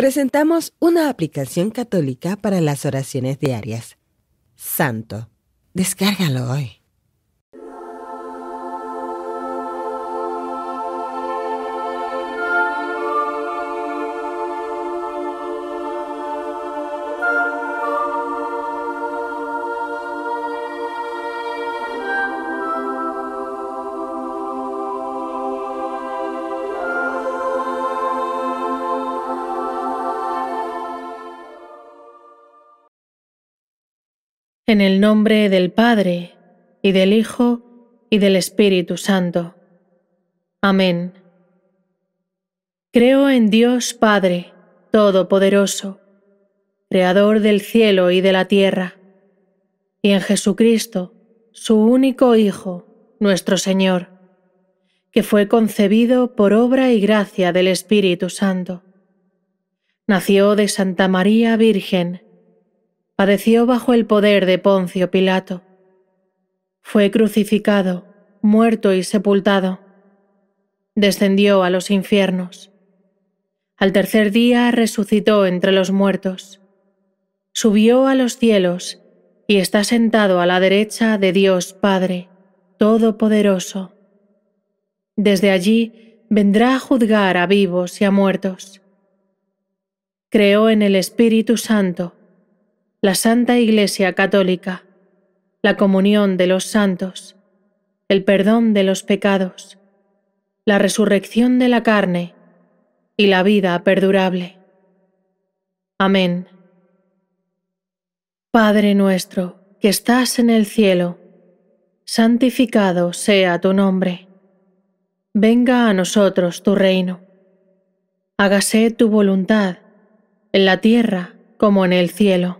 presentamos una aplicación católica para las oraciones diarias. Santo. Descárgalo hoy. En el nombre del Padre, y del Hijo, y del Espíritu Santo. Amén. Creo en Dios Padre, Todopoderoso, Creador del cielo y de la tierra, y en Jesucristo, su único Hijo, nuestro Señor, que fue concebido por obra y gracia del Espíritu Santo. Nació de Santa María Virgen, padeció bajo el poder de Poncio Pilato. Fue crucificado, muerto y sepultado. Descendió a los infiernos. Al tercer día resucitó entre los muertos. Subió a los cielos y está sentado a la derecha de Dios Padre, Todopoderoso. Desde allí vendrá a juzgar a vivos y a muertos. Creó en el Espíritu Santo la Santa Iglesia Católica, la comunión de los santos, el perdón de los pecados, la resurrección de la carne y la vida perdurable. Amén. Padre nuestro, que estás en el cielo, santificado sea tu nombre. Venga a nosotros tu reino. Hágase tu voluntad, en la tierra como en el cielo.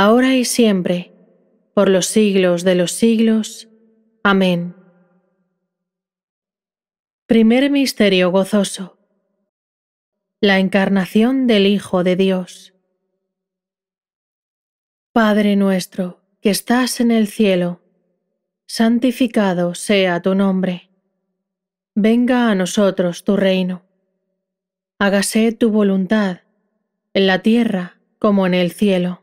ahora y siempre, por los siglos de los siglos. Amén. Primer Misterio Gozoso. La encarnación del Hijo de Dios. Padre nuestro, que estás en el cielo, santificado sea tu nombre. Venga a nosotros tu reino. Hágase tu voluntad, en la tierra como en el cielo.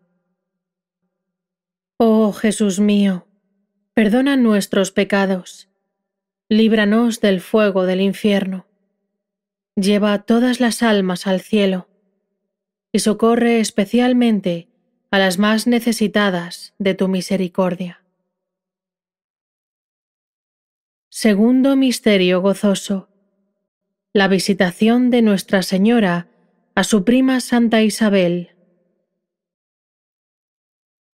Oh Jesús mío, perdona nuestros pecados, líbranos del fuego del infierno, lleva todas las almas al cielo y socorre especialmente a las más necesitadas de tu misericordia. Segundo Misterio Gozoso. La visitación de Nuestra Señora a su prima Santa Isabel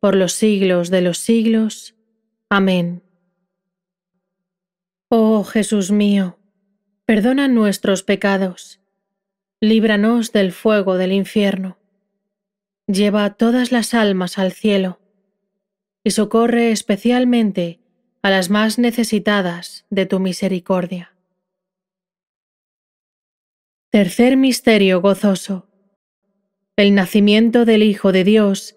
por los siglos de los siglos. Amén. Oh Jesús mío, perdona nuestros pecados, líbranos del fuego del infierno, lleva a todas las almas al cielo y socorre especialmente a las más necesitadas de tu misericordia. Tercer Misterio Gozoso. El nacimiento del Hijo de Dios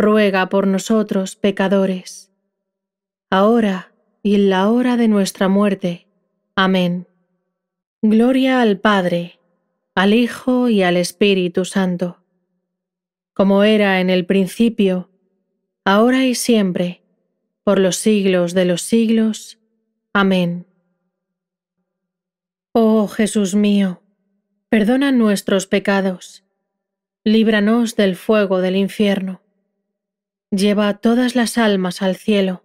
ruega por nosotros pecadores, ahora y en la hora de nuestra muerte. Amén. Gloria al Padre, al Hijo y al Espíritu Santo, como era en el principio, ahora y siempre, por los siglos de los siglos. Amén. Oh Jesús mío, perdona nuestros pecados, líbranos del fuego del infierno lleva a todas las almas al cielo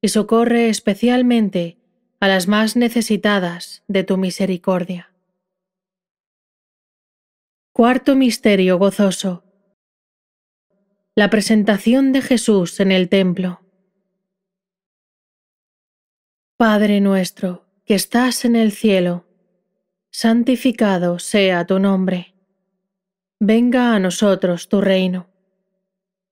y socorre especialmente a las más necesitadas de tu misericordia. Cuarto Misterio Gozoso. La presentación de Jesús en el templo. Padre nuestro, que estás en el cielo, santificado sea tu nombre. Venga a nosotros tu reino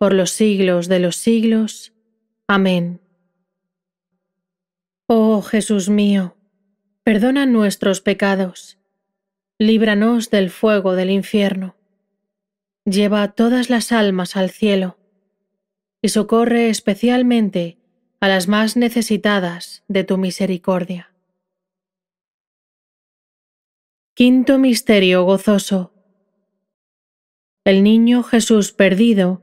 por los siglos de los siglos. Amén. Oh Jesús mío, perdona nuestros pecados, líbranos del fuego del infierno, lleva a todas las almas al cielo y socorre especialmente a las más necesitadas de tu misericordia. Quinto Misterio Gozoso. El niño Jesús perdido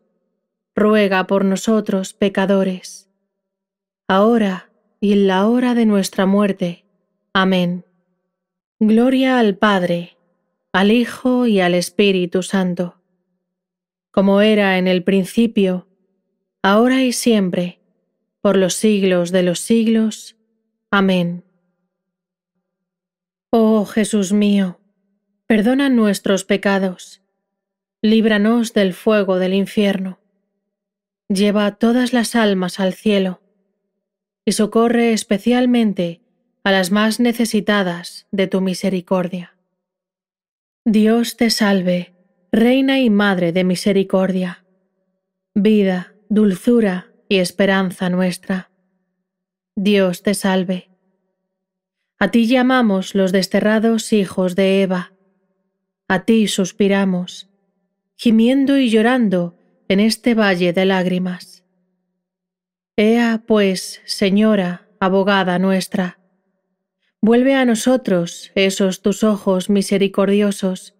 ruega por nosotros pecadores, ahora y en la hora de nuestra muerte. Amén. Gloria al Padre, al Hijo y al Espíritu Santo, como era en el principio, ahora y siempre, por los siglos de los siglos. Amén. Oh Jesús mío, perdona nuestros pecados, líbranos del fuego del infierno lleva a todas las almas al cielo y socorre especialmente a las más necesitadas de tu misericordia. Dios te salve, Reina y Madre de Misericordia, vida, dulzura y esperanza nuestra. Dios te salve. A ti llamamos los desterrados hijos de Eva, a ti suspiramos, gimiendo y llorando, en este valle de lágrimas. Ea, pues, Señora, abogada nuestra, vuelve a nosotros esos tus ojos misericordiosos,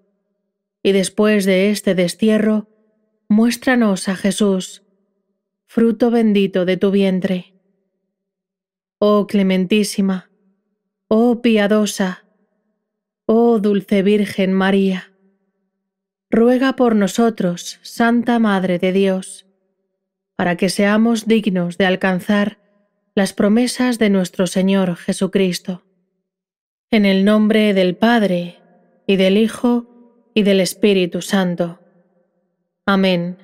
y después de este destierro, muéstranos a Jesús, fruto bendito de tu vientre. Oh clementísima, oh piadosa, oh dulce Virgen María ruega por nosotros, Santa Madre de Dios, para que seamos dignos de alcanzar las promesas de nuestro Señor Jesucristo. En el nombre del Padre, y del Hijo, y del Espíritu Santo. Amén.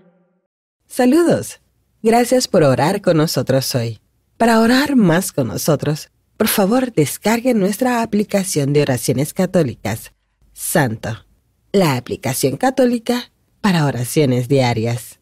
Saludos. Gracias por orar con nosotros hoy. Para orar más con nosotros, por favor descargue nuestra aplicación de oraciones católicas, Santo la aplicación católica para oraciones diarias.